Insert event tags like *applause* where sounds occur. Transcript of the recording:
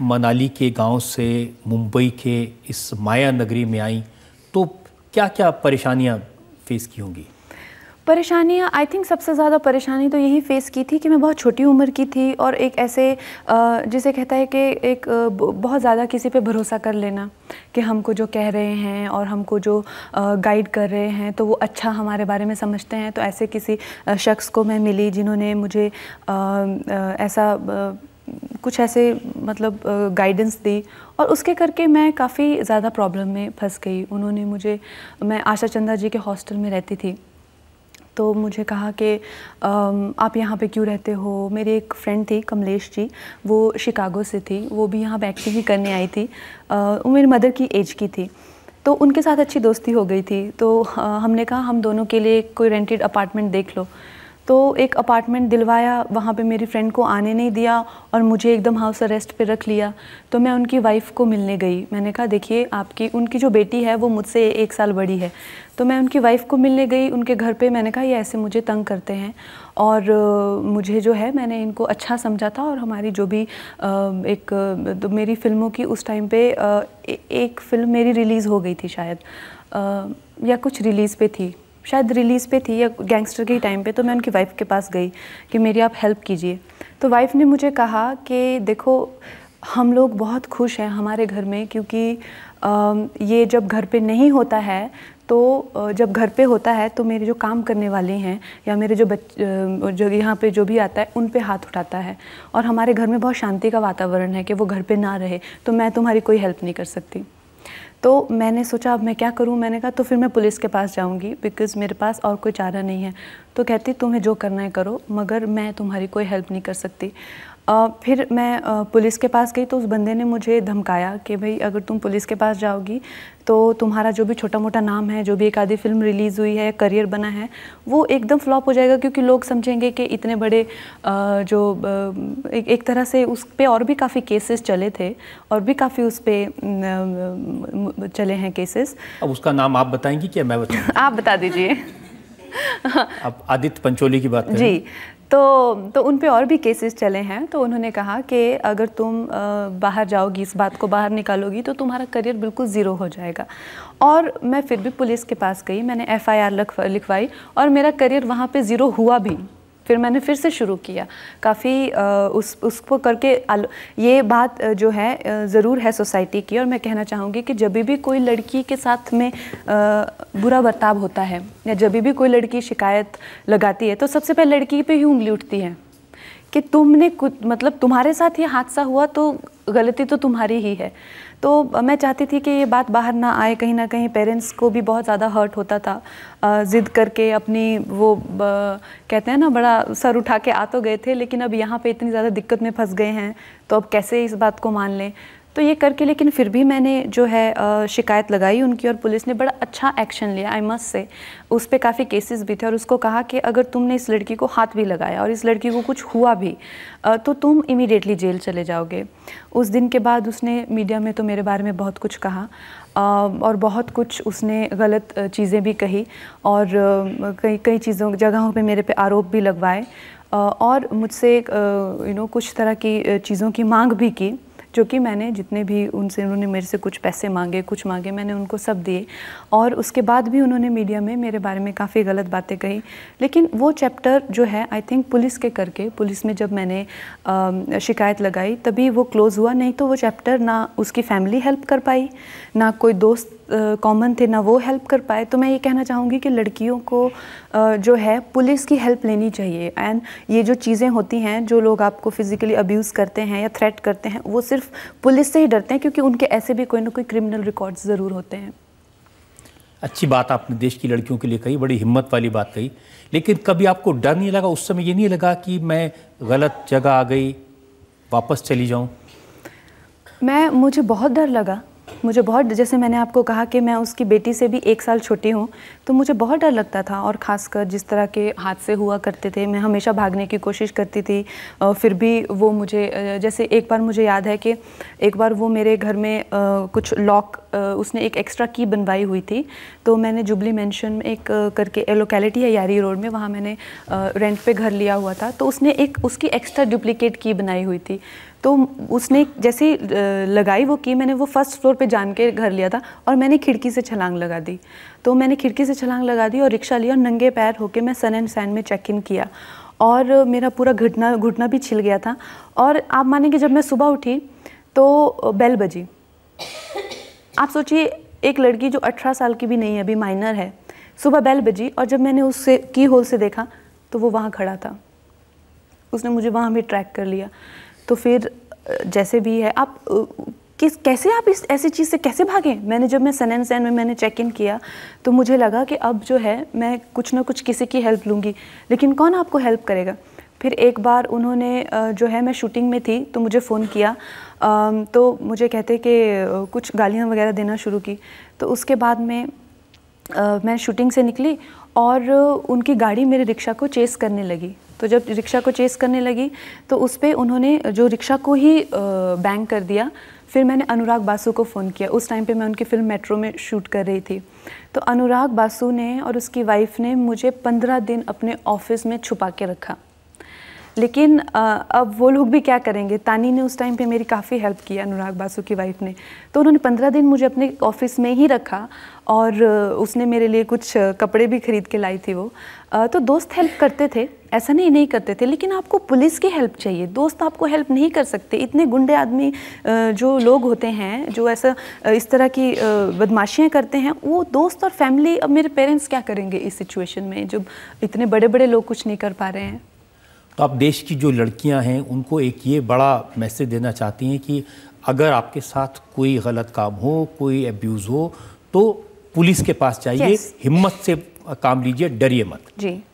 मनाली के गांव से मुंबई के इस माया नगरी में आई तो क्या क्या परेशानियां फेस की होंगी परेशानियाँ आई थिंक सबसे ज़्यादा परेशानी तो यही फेस की थी कि मैं बहुत छोटी उम्र की थी और एक ऐसे जिसे कहता है कि एक बहुत ज़्यादा किसी पे भरोसा कर लेना कि हमको जो कह रहे हैं और हमको जो गाइड कर रहे हैं तो वो अच्छा हमारे बारे में समझते हैं तो ऐसे किसी शख्स को मैं मिली जिन्होंने मुझे ऐसा कुछ ऐसे मतलब गाइडेंस दी और उसके करके मैं काफ़ी ज़्यादा प्रॉब्लम में फंस गई उन्होंने मुझे मैं आशा चंदा जी के हॉस्टल में रहती थी तो मुझे कहा कि आप यहाँ पे क्यों रहते हो मेरी एक फ्रेंड थी कमलेश जी वो शिकागो से थी वो भी यहाँ एक्टिंग ही करने आई थी वो मेरी मदर की एज की थी तो उनके साथ अच्छी दोस्ती हो गई थी तो हमने कहा हम दोनों के लिए कोई रेंटेड अपार्टमेंट देख लो तो एक अपार्टमेंट दिलवाया वहाँ पे मेरी फ्रेंड को आने नहीं दिया और मुझे एकदम हाउस अरेस्ट पे रख लिया तो मैं उनकी वाइफ को मिलने गई मैंने कहा देखिए आपकी उनकी जो बेटी है वो मुझसे एक साल बड़ी है तो मैं उनकी वाइफ को मिलने गई उनके घर पे मैंने कहा ये ऐसे मुझे तंग करते हैं और मुझे जो है मैंने इनको अच्छा समझा था और हमारी जो भी एक तो मेरी फिल्मों की उस टाइम पर एक फ़िल्म मेरी रिलीज़ हो गई थी शायद या कुछ रिलीज़ पर थी शायद रिलीज़ पे थी या गैंगस्टर के टाइम पे तो मैं उनकी वाइफ़ के पास गई कि मेरी आप हेल्प कीजिए तो वाइफ़ ने मुझे कहा कि देखो हम लोग बहुत खुश हैं हमारे घर में क्योंकि ये जब घर पे नहीं होता है तो जब घर पे होता है तो मेरे जो काम करने वाले हैं या मेरे जो बच जो यहाँ पे जो भी आता है उन पे हाथ उठाता है और हमारे घर में बहुत शांति का वातावरण है कि वो घर पे ना रहे तो मैं तुम्हारी कोई हेल्प नहीं कर सकती तो मैंने सोचा अब मैं क्या करूँ मैंने कहा तो फिर मैं पुलिस के पास जाऊँगी बिकॉज़ मेरे पास और कोई चारा नहीं है तो कहती तुम्हें जो करना है करो मगर मैं तुम्हारी कोई हेल्प नहीं कर सकती आ, फिर मैं आ, पुलिस के पास गई तो उस बंदे ने मुझे धमकाया कि भाई अगर तुम पुलिस के पास जाओगी तो तुम्हारा जो भी छोटा मोटा नाम है जो भी एक आधी फिल्म रिलीज़ हुई है करियर बना है वो एकदम फ्लॉप हो जाएगा क्योंकि लोग समझेंगे कि इतने बड़े आ, जो एक, एक तरह से उस पर और भी काफ़ी केसेस चले थे और भी काफ़ी उस पर चले हैं केसेस अब उसका नाम आप बताएंगी क्या मैं बता *laughs* आप बता दीजिए आप आदित्य पंचोली की बात जी तो तो उन पे और भी केसेस चले हैं तो उन्होंने कहा कि अगर तुम बाहर जाओगी इस बात को बाहर निकालोगी तो तुम्हारा करियर बिल्कुल ज़ीरो हो जाएगा और मैं फिर भी पुलिस के पास गई मैंने एफआईआर लिखवाई और मेरा करियर वहाँ पे ज़ीरो हुआ भी फिर मैंने फिर से शुरू किया काफ़ी उस उसको करके ये बात जो है ज़रूर है सोसाइटी की और मैं कहना चाहूँगी कि जब भी कोई लड़की के साथ में बुरा बर्ताव होता है या जब भी कोई लड़की शिकायत लगाती है तो सबसे पहले लड़की पे ही उंगली उठती है कि तुमने कुछ मतलब तुम्हारे साथ ये हादसा हुआ तो गलती तो तुम्हारी ही है तो मैं चाहती थी कि ये बात बाहर ना आए कहीं ना कहीं पेरेंट्स को भी बहुत ज़्यादा हर्ट होता था ज़िद करके अपनी वो कहते हैं ना बड़ा सर उठा के आ तो गए थे लेकिन अब यहाँ पे इतनी ज़्यादा दिक्कत में फंस गए हैं तो अब कैसे इस बात को मान लें तो ये करके लेकिन फिर भी मैंने जो है शिकायत लगाई उनकी और पुलिस ने बड़ा अच्छा एक्शन लिया आई मस्ट से उस पर काफ़ी केसेस भी थे और उसको कहा कि अगर तुमने इस लड़की को हाथ भी लगाया और इस लड़की को कुछ हुआ भी तो तुम इमीडिएटली जेल चले जाओगे उस दिन के बाद उसने मीडिया में तो मेरे बारे में बहुत कुछ कहा और बहुत कुछ उसने गलत चीज़ें भी कही और कई कई चीज़ों जगहों पर मेरे पे आरोप भी लगवाए और मुझसे यू नो कुछ तरह की चीज़ों की मांग भी की जो कि मैंने जितने भी उनसे उन्होंने मेरे से कुछ पैसे मांगे कुछ मांगे मैंने उनको सब दिए और उसके बाद भी उन्होंने मीडिया में मेरे बारे में काफ़ी गलत बातें कही लेकिन वो चैप्टर जो है आई थिंक पुलिस के करके पुलिस में जब मैंने आ, शिकायत लगाई तभी वो क्लोज़ हुआ नहीं तो वो चैप्टर ना उसकी फैमिली हेल्प कर पाई ना कोई दोस्त कॉमन थे ना वो हेल्प कर पाए तो मैं ये कहना चाहूँगी कि लड़कियों को जो है पुलिस की हेल्प लेनी चाहिए एंड ये जो चीज़ें होती हैं जो लोग आपको फिज़िकली अब्यूज़ करते हैं या थ्रेट करते हैं वो सिर्फ सिर्फ पुलिस से ही डरते हैं क्योंकि उनके ऐसे भी कोई ना कोई क्रिमिनल रिकॉर्ड ज़रूर होते हैं अच्छी बात आपने देश की लड़कियों के लिए कही बड़ी हिम्मत वाली बात कही लेकिन कभी आपको डर नहीं लगा उस समय ये नहीं लगा कि मैं गलत जगह आ गई वापस चली जाऊं मैं मुझे बहुत डर लगा मुझे बहुत जैसे मैंने आपको कहा कि मैं उसकी बेटी से भी एक साल छोटी हूँ तो मुझे बहुत डर लगता था और ख़ासकर जिस तरह के हादसे हुआ करते थे मैं हमेशा भागने की कोशिश करती थी फिर भी वो मुझे जैसे एक बार मुझे याद है कि एक बार वो मेरे घर में कुछ लॉक उसने एक एक्स्ट्रा की बनवाई हुई थी तो मैंने जुबली मैंशन में एक करके लोकेलिटी है यारी रोड में वहाँ मैंने रेंट पर घर लिया हुआ था तो उसने एक उसकी एक्स्ट्रा डुप्लिकेट की बनाई हुई थी तो उसने जैसे लगाई वो की मैंने वो फर्स्ट फ्लोर पे जान के घर लिया था और मैंने खिड़की से छलांग लगा दी तो मैंने खिड़की से छलांग लगा दी और रिक्शा लिया और नंगे पैर होके मैं सन एंड सैन में चेक इन किया और मेरा पूरा घुटना घुटना भी छिल गया था और आप मानेंगे जब मैं सुबह उठी तो बेल बजी आप सोचिए एक लड़की जो 18 साल की भी नहीं है अभी माइनर है सुबह बेल बजी और जब मैंने उससे की होल से देखा तो वो वहाँ खड़ा था उसने मुझे वहाँ भी ट्रैक कर लिया तो फिर जैसे भी है आप किस कैसे आप इस ऐसी चीज़ से कैसे भागें मैंने जब मैं सन एंड सैन में मैंने चेक इन किया तो मुझे लगा कि अब जो है मैं कुछ ना कुछ किसी की हेल्प लूँगी लेकिन कौन आपको हेल्प करेगा फिर एक बार उन्होंने जो है मैं शूटिंग में थी तो मुझे फ़ोन किया तो मुझे कहते कि कुछ गालियाँ वगैरह देना शुरू की तो उसके बाद में मैं शूटिंग से निकली और उनकी गाड़ी मेरे रिक्शा को चेस करने लगी तो जब रिक्शा को चेस करने लगी तो उस पर उन्होंने जो रिक्शा को ही बैंग कर दिया फिर मैंने अनुराग बासु को फ़ोन किया उस टाइम पे मैं उनकी फ़िल्म मेट्रो में शूट कर रही थी तो अनुराग बासु ने और उसकी वाइफ ने मुझे पंद्रह दिन अपने ऑफिस में छुपा के रखा लेकिन अब वो लोग भी क्या करेंगे तानी ने उस टाइम पे मेरी काफ़ी हेल्प की अनुराग बासु की वाइफ ने तो उन्होंने पंद्रह दिन मुझे अपने ऑफिस में ही रखा और उसने मेरे लिए कुछ कपड़े भी खरीद के लाई थी वो तो दोस्त हेल्प करते थे ऐसा नहीं नहीं करते थे लेकिन आपको पुलिस की हेल्प चाहिए दोस्त आपको हेल्प नहीं कर सकते इतने गुंडे आदमी जो लोग होते हैं जो ऐसा इस तरह की बदमाशियाँ करते हैं वो दोस्त और फैमिली अब मेरे पेरेंट्स क्या करेंगे इस सिचुएशन में जब इतने बड़े बड़े लोग कुछ नहीं कर पा रहे हैं तो आप देश की जो लड़कियां हैं उनको एक ये बड़ा मैसेज देना चाहती हैं कि अगर आपके साथ कोई गलत काम हो कोई अब्यूज़ हो तो पुलिस के पास जाइए yes. हिम्मत से काम लीजिए डरिए मत जी